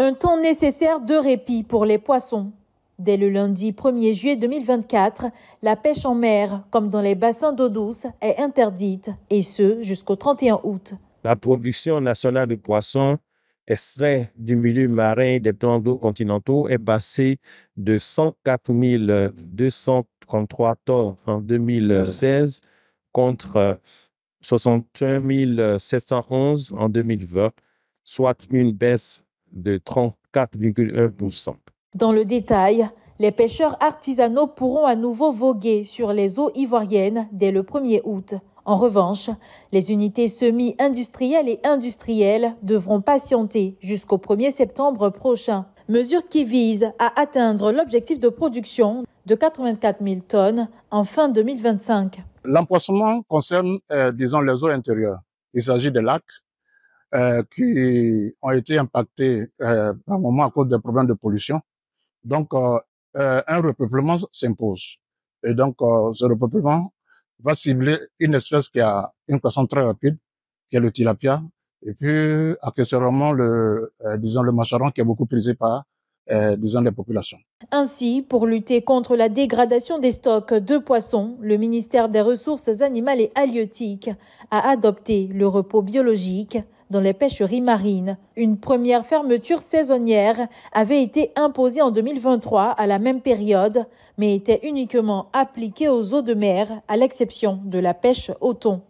Un temps nécessaire de répit pour les poissons. Dès le lundi 1er juillet 2024, la pêche en mer, comme dans les bassins d'eau douce, est interdite, et ce jusqu'au 31 août. La production nationale de poissons extraits du milieu marin des plans d'eau continentaux est passée de 104 233 tonnes en 2016 contre 61 711 en 2020, soit une baisse de 34,1%. Dans le détail, les pêcheurs artisanaux pourront à nouveau voguer sur les eaux ivoiriennes dès le 1er août. En revanche, les unités semi-industrielles et industrielles devront patienter jusqu'au 1er septembre prochain, mesure qui vise à atteindre l'objectif de production de 84 000 tonnes en fin 2025. L'empoisonnement concerne, euh, disons, les eaux intérieures. Il s'agit des lacs, euh, qui ont été impactés euh, un moment à cause des problèmes de pollution. Donc, euh, euh, un repeuplement s'impose. Et donc, ce repeuplement va cibler une espèce qui a une croissance très rapide, qui est le tilapia, et puis accessoirement le, disons le macharon qui est beaucoup prisé par euh, Ainsi, pour lutter contre la dégradation des stocks de poissons, le ministère des Ressources animales et halieutiques a adopté le repos biologique dans les pêcheries marines. Une première fermeture saisonnière avait été imposée en 2023 à la même période, mais était uniquement appliquée aux eaux de mer, à l'exception de la pêche au thon.